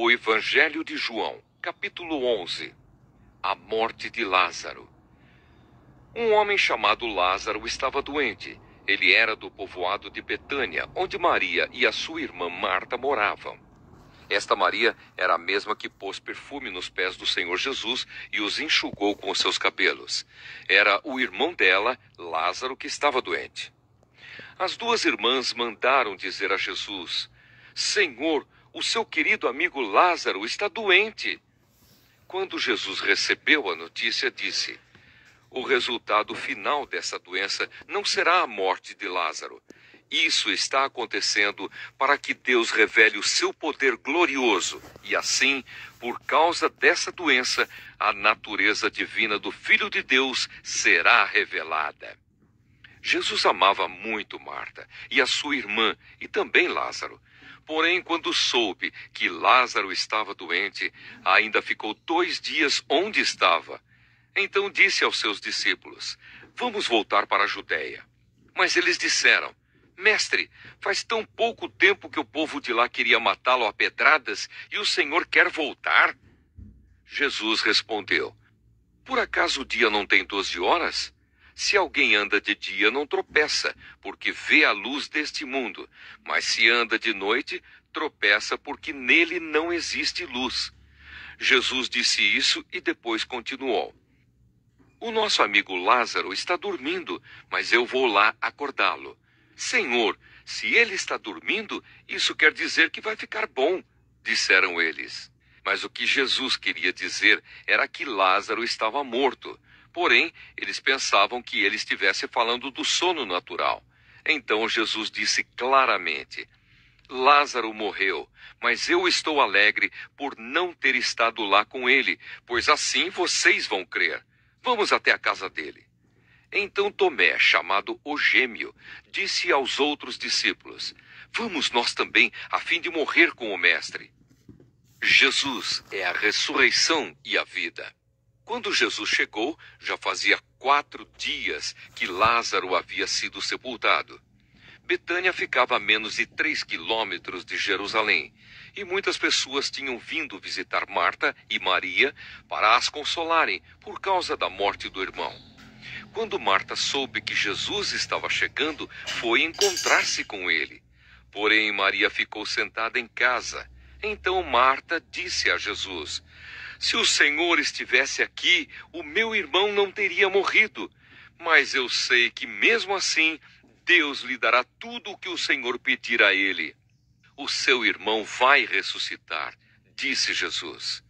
O Evangelho de João, capítulo 11 A morte de Lázaro. Um homem chamado Lázaro estava doente. Ele era do povoado de Betânia, onde Maria e a sua irmã Marta moravam. Esta Maria era a mesma que pôs perfume nos pés do Senhor Jesus e os enxugou com os seus cabelos. Era o irmão dela, Lázaro, que estava doente. As duas irmãs mandaram dizer a Jesus: Senhor, o seu querido amigo Lázaro está doente. Quando Jesus recebeu a notícia, disse: O resultado final dessa doença não será a morte de Lázaro. Isso está acontecendo para que Deus revele o seu poder glorioso e, assim, por causa dessa doença, a natureza divina do Filho de Deus será revelada. Jesus amava muito Marta e a sua irmã e também Lázaro. Porém, quando soube que Lázaro estava doente, ainda ficou dois dias onde estava. Então disse aos seus discípulos: Vamos voltar para a Judéia. Mas eles disseram: Mestre, faz tão pouco tempo que o povo de lá queria matá-lo a pedradas e o senhor quer voltar? Jesus respondeu: Por acaso o dia não tem doze horas? Se alguém anda de dia, não tropeça, porque vê a luz deste mundo. Mas se anda de noite, tropeça, porque nele não existe luz. Jesus disse isso e depois continuou. O nosso amigo Lázaro está dormindo, mas eu vou lá acordá-lo. Senhor, se ele está dormindo, isso quer dizer que vai ficar bom, disseram eles. Mas o que Jesus queria dizer era que Lázaro estava morto. Porém, eles pensavam que ele estivesse falando do sono natural. Então Jesus disse claramente: Lázaro morreu, mas eu estou alegre por não ter estado lá com ele, pois assim vocês vão crer. Vamos até a casa dele. Então Tomé, chamado o Gêmeo, disse aos outros discípulos: Vamos nós também, a fim de morrer com o Mestre. Jesus é a ressurreição e a vida. Quando Jesus chegou, já fazia quatro dias que Lázaro havia sido sepultado. Betânia ficava a menos de três quilômetros de Jerusalém, e muitas pessoas tinham vindo visitar Marta e Maria para as consolarem por causa da morte do irmão. Quando Marta soube que Jesus estava chegando, foi encontrar-se com ele. Porém, Maria ficou sentada em casa então Marta disse a Jesus: Se o Senhor estivesse aqui, o meu irmão não teria morrido. Mas eu sei que, mesmo assim, Deus lhe dará tudo o que o Senhor pedir a ele. O seu irmão vai ressuscitar, disse Jesus.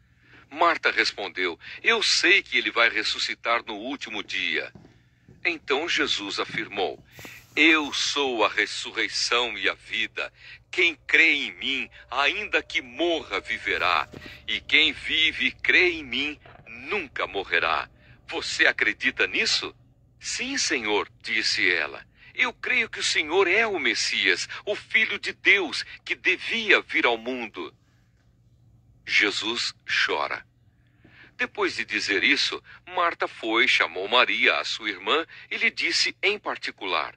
Marta respondeu: Eu sei que ele vai ressuscitar no último dia. Então Jesus afirmou: eu sou a ressurreição e a vida. Quem crê em mim, ainda que morra, viverá. E quem vive e crê em mim, nunca morrerá. Você acredita nisso? Sim, Senhor, disse ela. Eu creio que o Senhor é o Messias, o Filho de Deus, que devia vir ao mundo. Jesus chora. Depois de dizer isso, Marta foi, chamou Maria, a sua irmã, e lhe disse em particular: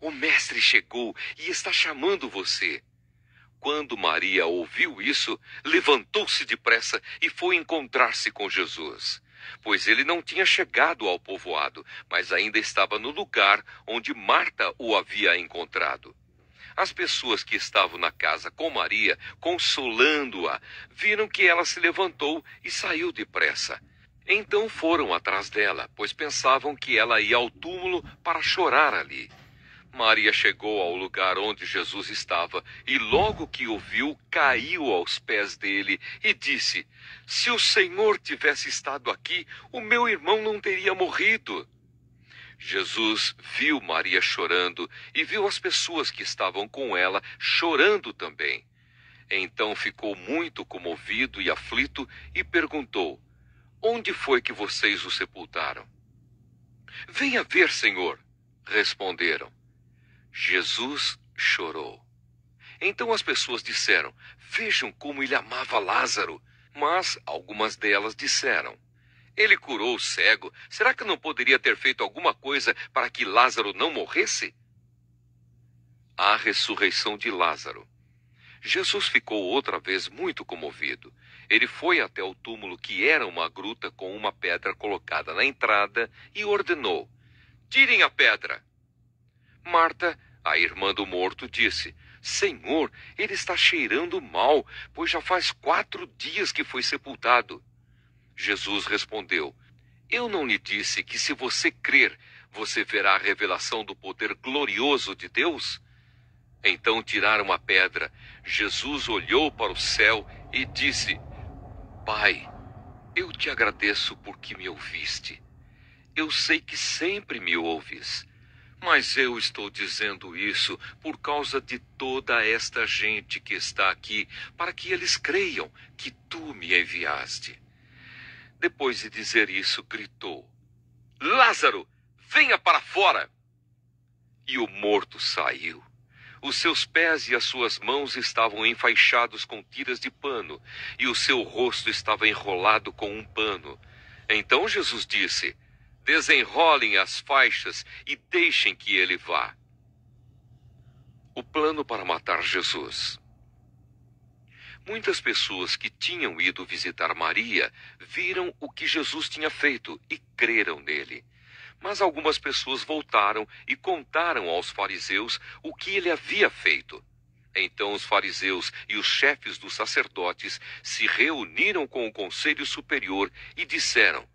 o Mestre chegou e está chamando você. Quando Maria ouviu isso, levantou-se depressa e foi encontrar-se com Jesus, pois ele não tinha chegado ao povoado, mas ainda estava no lugar onde Marta o havia encontrado. As pessoas que estavam na casa com Maria, consolando-a, viram que ela se levantou e saiu depressa. Então foram atrás dela, pois pensavam que ela ia ao túmulo para chorar ali. Maria chegou ao lugar onde Jesus estava e, logo que o viu, caiu aos pés dele e disse: Se o Senhor tivesse estado aqui, o meu irmão não teria morrido. Jesus viu Maria chorando e viu as pessoas que estavam com ela chorando também. Então ficou muito comovido e aflito e perguntou: Onde foi que vocês o sepultaram? Venha ver, Senhor, responderam. Jesus chorou. Então as pessoas disseram: Vejam como ele amava Lázaro. Mas algumas delas disseram: Ele curou o cego. Será que não poderia ter feito alguma coisa para que Lázaro não morresse? A ressurreição de Lázaro. Jesus ficou outra vez muito comovido. Ele foi até o túmulo, que era uma gruta com uma pedra colocada na entrada, e ordenou: Tirem a pedra. Marta a irmã do morto disse: Senhor, ele está cheirando mal, pois já faz quatro dias que foi sepultado. Jesus respondeu: Eu não lhe disse que se você crer, você verá a revelação do poder glorioso de Deus? Então tiraram a pedra. Jesus olhou para o céu e disse: Pai, eu te agradeço porque me ouviste. Eu sei que sempre me ouves mas eu estou dizendo isso por causa de toda esta gente que está aqui, para que eles creiam que tu me enviaste. Depois de dizer isso, gritou: Lázaro, venha para fora! E o morto saiu. Os seus pés e as suas mãos estavam enfaixados com tiras de pano, e o seu rosto estava enrolado com um pano. Então Jesus disse: Desenrolem as faixas e deixem que ele vá. O plano para matar Jesus. Muitas pessoas que tinham ido visitar Maria viram o que Jesus tinha feito e creram nele. Mas algumas pessoas voltaram e contaram aos fariseus o que ele havia feito. Então os fariseus e os chefes dos sacerdotes se reuniram com o conselho superior e disseram: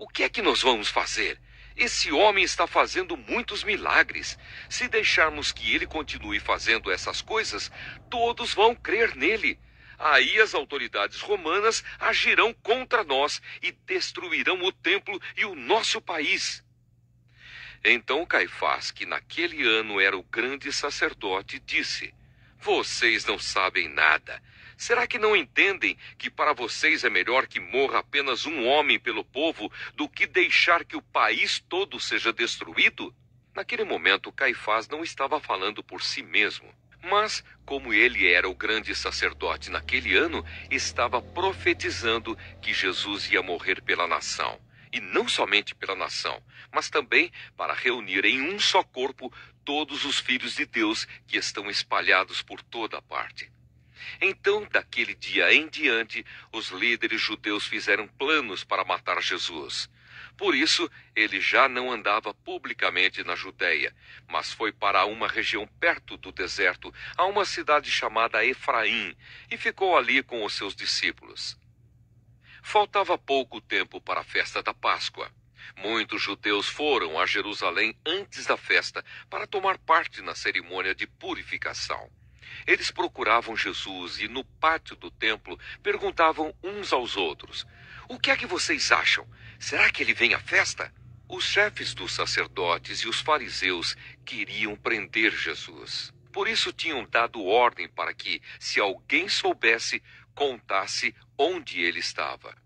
o que é que nós vamos fazer? Esse homem está fazendo muitos milagres. Se deixarmos que ele continue fazendo essas coisas, todos vão crer nele. Aí as autoridades romanas agirão contra nós e destruirão o templo e o nosso país. Então Caifás, que naquele ano era o grande sacerdote, disse: Vocês não sabem nada. Será que não entendem que para vocês é melhor que morra apenas um homem pelo povo do que deixar que o país todo seja destruído? Naquele momento, Caifás não estava falando por si mesmo, mas, como ele era o grande sacerdote naquele ano, estava profetizando que Jesus ia morrer pela nação e não somente pela nação, mas também para reunir em um só corpo todos os filhos de Deus que estão espalhados por toda a parte. Então, daquele dia em diante, os líderes judeus fizeram planos para matar Jesus. Por isso, ele já não andava publicamente na Judéia, mas foi para uma região perto do deserto, a uma cidade chamada Efraim, e ficou ali com os seus discípulos. Faltava pouco tempo para a festa da Páscoa. Muitos judeus foram a Jerusalém antes da festa para tomar parte na cerimônia de purificação. Eles procuravam Jesus e, no pátio do templo, perguntavam uns aos outros: O que é que vocês acham? Será que ele vem à festa? Os chefes dos sacerdotes e os fariseus queriam prender Jesus. Por isso tinham dado ordem para que, se alguém soubesse, contasse onde ele estava.